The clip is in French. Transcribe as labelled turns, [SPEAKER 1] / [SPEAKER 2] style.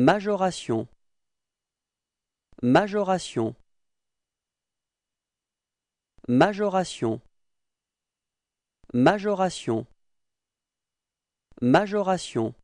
[SPEAKER 1] Majoration Majoration Majoration Majoration Majoration